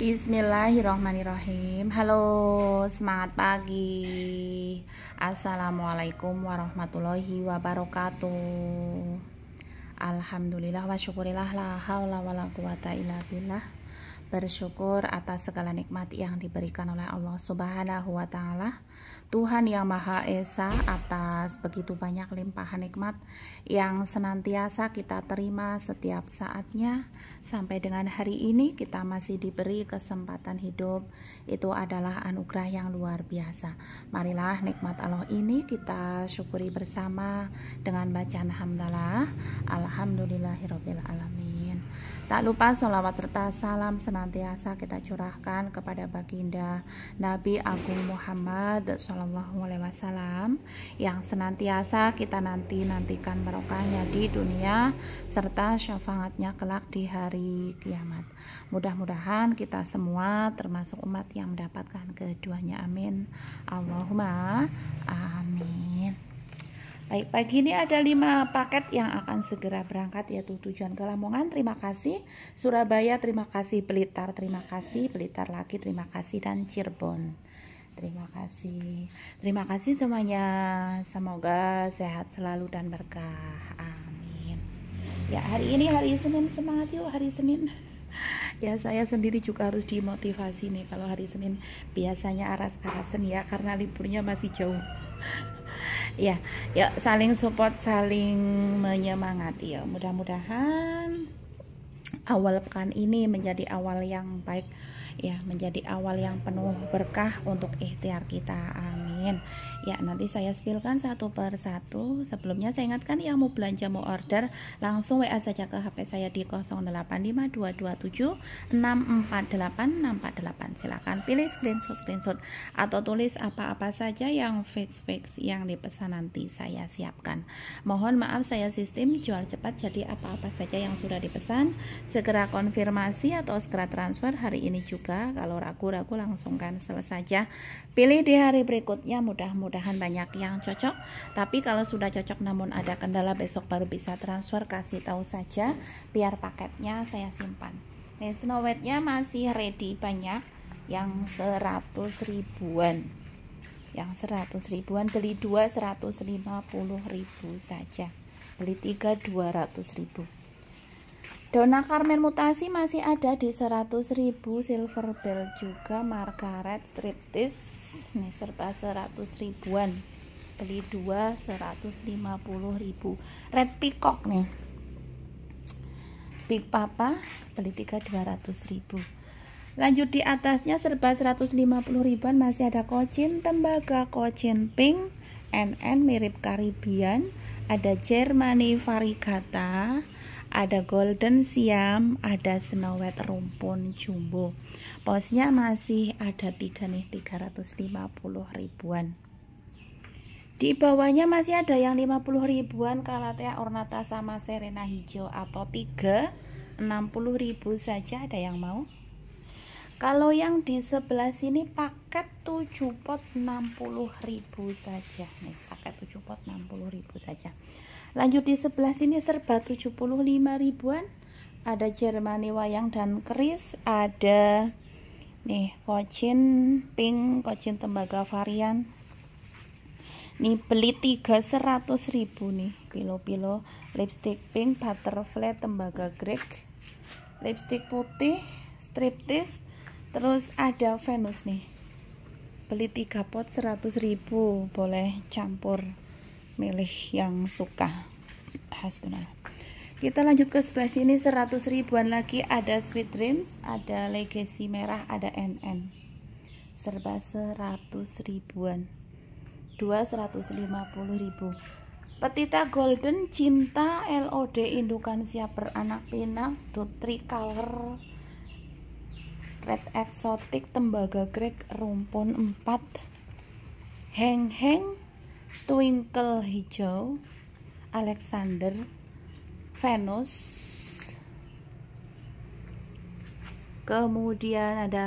Bismillahirrahmanirrahim Halo semangat pagi Assalamualaikum warahmatullahi wabarakatuh Alhamdulillah wa syukurillah La haula wa la quwata illa billah bersyukur atas segala nikmat yang diberikan oleh Allah Subhanahu wa taala. Tuhan yang Maha Esa atas begitu banyak limpahan nikmat yang senantiasa kita terima setiap saatnya sampai dengan hari ini kita masih diberi kesempatan hidup. Itu adalah anugerah yang luar biasa. Marilah nikmat Allah ini kita syukuri bersama dengan bacaan hamdalah alhamdulillahirabbil Tak lupa sholawat serta salam senantiasa kita curahkan kepada baginda Nabi Agung Muhammad Sallallahu Alaihi Wasallam yang senantiasa kita nanti nantikan barokahnya di dunia serta syafaatnya kelak di hari kiamat. Mudah-mudahan kita semua termasuk umat yang mendapatkan keduanya. Amin. Allahumma amin. Baik, pagi ini ada lima paket yang akan segera berangkat yaitu tujuan ke Lamongan, terima kasih, Surabaya, terima kasih, Blitar, terima kasih, Blitar lagi, terima kasih, dan Cirebon. Terima kasih. Terima kasih semuanya. Semoga sehat selalu dan berkah. Amin. Ya, hari ini hari Senin semangat yuk, hari Senin ya saya sendiri juga harus dimotivasi nih kalau hari Senin biasanya aras-arasan ya karena liburnya masih jauh ya ya saling support saling menyemangati ya mudah-mudahan awal pekan ini menjadi awal yang baik ya menjadi awal yang penuh berkah untuk ikhtiar kita amin lain ya nanti saya spillkan satu per satu sebelumnya saya ingatkan yang mau belanja mau order langsung WA saja ke HP saya di 085227648648. Silakan silahkan pilih screenshot screenshot atau tulis apa-apa saja yang fix fix yang dipesan nanti saya siapkan mohon maaf saya sistem jual cepat jadi apa-apa saja yang sudah dipesan segera konfirmasi atau segera transfer hari ini juga kalau ragu-ragu langsungkan selesai saja pilih di hari berikutnya ya mudah-mudahan banyak yang cocok tapi kalau sudah cocok namun ada kendala besok baru bisa transfer kasih tahu saja biar paketnya saya simpan nih snow white-nya masih ready banyak yang seratus ribuan yang seratus ribuan beli dua lima puluh ribu saja beli tiga dua ratus ribu Donna Carmen Mutasi masih ada di 100.000 silver bell juga Margaret Striptis nih serba 100 ribuan beli 2 150.000 Red Peacock nih Big Papa beli 3 200.000 lanjut di atasnya serba 150 ribuan masih ada kocin tembaga kocin pink NN mirip Karibian ada Germany varigata ada golden siam, ada snow white rumpun jumbo. Posnya masih ada tiga nih 350 ribuan. Di bawahnya masih ada yang 50 ribuan Kalatea ornata sama Serena hijau atau 3 60 ribu saja ada yang mau. Kalau yang di sebelah sini paket 7 pot 60 ribu saja nih, paket ribu saja lanjut di sebelah sini serba 75 ribuan ada Jermani wayang dan keris ada nih kocin pink kocin tembaga varian nih beli tiga seratus ribu nih pilo-pilo lipstick pink butterfly tembaga greek, lipstick putih striptease terus ada Venus nih beli tiga pot seratus ribu boleh campur milih yang suka khas benar. kita lanjut ke sebelah sini 100 ribuan lagi ada sweet dreams ada legacy merah ada nn serba 100 ribuan 2 ribu Petita Golden Cinta LOD Indukan Siap Beranak Pinak Dutri Color Red Exotic Tembaga Greg Rumpun 4 Heng Heng twinkle hijau, Alexander, Venus, kemudian ada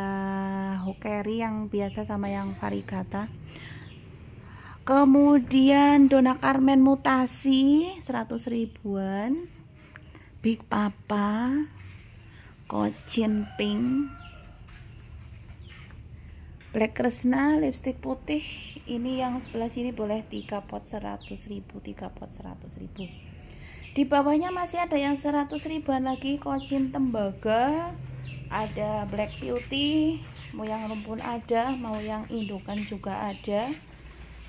hokeri yang biasa sama yang varigata kemudian Dona Carmen mutasi 100 ribuan Big Papa Cochin Pink Black Kresna lipstick putih ini yang sebelah sini boleh 3 pot 100 ribu 3 pot 100 ribu di bawahnya masih ada yang 100 ribuan lagi kocin tembaga ada black beauty mau yang rumpun ada mau yang indukan juga ada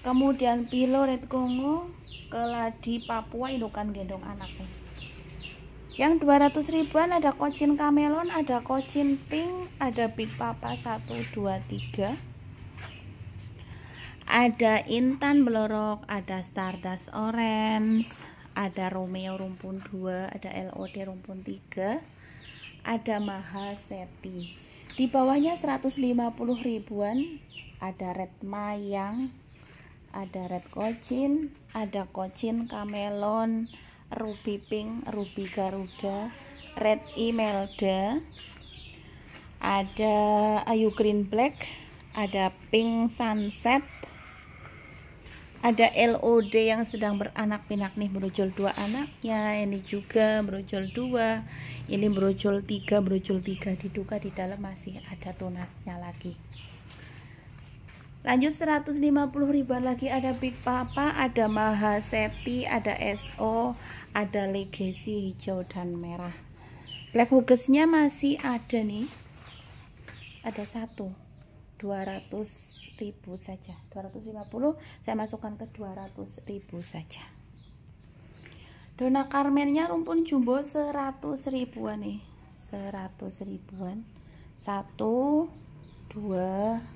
kemudian pilo red kongo keladi papua indukan gendong anaknya yang 200 ribuan ada kocin kamelon ada kocin pink ada big papa 1 2 3 ada intan belorok ada stardust orange ada romeo rumpun 2 ada LOD rumpun 3 ada maha seti di bawahnya 150 ribuan ada red mayang ada red kocin ada kocin kamelon Ruby Pink, Ruby Garuda, Red Imelda, ada Ayu Green Black, ada Pink Sunset, ada LOD yang sedang beranak pinak nih brojol dua anaknya ini juga brojol dua ini brojol tiga brojol tiga diduga di dalam masih ada tunasnya lagi Lanjut 150 ribuan lagi ada Big Papa, ada Mahaseti, ada SO, ada Legacy hijau dan merah. Black Hugesnya masih ada nih. Ada satu. 200 ribu saja. 250 saya masukkan ke 200 ribu saja. Dona Carmennya rumpun jumbo 100 ribuan nih. 100 ribuan. 1 2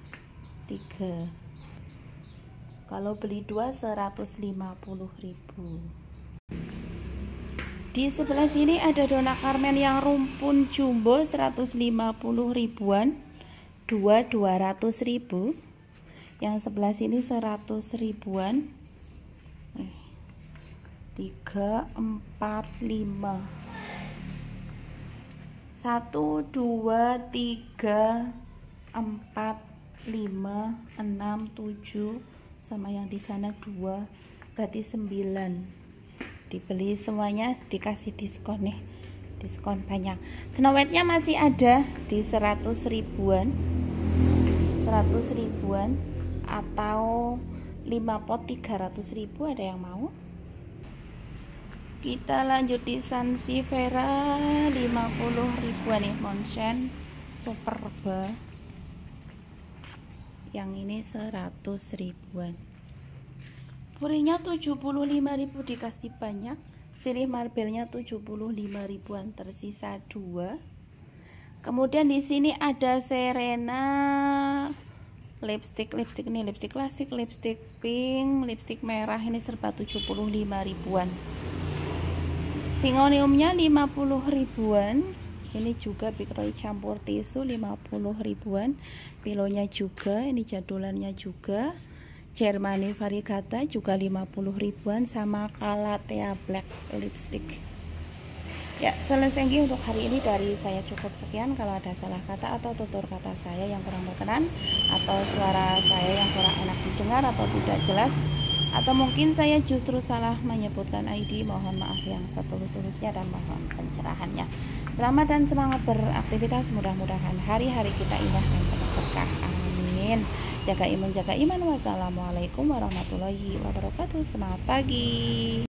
3 kalau beli 2 150.000 di sebelah sini ada donat karmen yang rumpun jumbo 150 ribuan 2 200 ribu yang sebelah sini 100 ribuan 3 4 5 1, 2, 3, 4, 5 6 7 sama yang di sana 2 berarti 9 dibeli semuanya dikasih diskon nih diskon banyak Snow White nya masih ada di 100 ribuan 100 ribuan atau 5 pot 300 ribu ada yang mau kita lanjut di Sansifera 50 ribuan nih monsen superba yang ini 100 ribuan pulihnya 75 ribu dikasih banyak sirih marbelnya 75 ribuan tersisa 2 kemudian di sini ada Serena lipstick lipstick ini lipstick klasik lipstick pink lipstick merah ini serba 75 ribuan singoniumnya 50 ribuan ini juga roll campur tisu 50 ribuan pilonya juga ini jadulannya juga Germany varigata juga 50 ribuan sama Kalatea Black lipstick ya selesai untuk hari ini dari saya cukup sekian kalau ada salah kata atau tutur kata saya yang kurang berkenan atau suara saya yang kurang enak didengar atau tidak jelas atau mungkin saya justru salah menyebutkan ID mohon maaf yang setulus-tulusnya dan mohon pencerahannya Selamat dan semangat beraktivitas. Mudah-mudahan hari-hari kita indah dan penuh berkah. Amin. Jaga iman, jaga iman. Wassalamualaikum warahmatullahi wabarakatuh. Semangat pagi.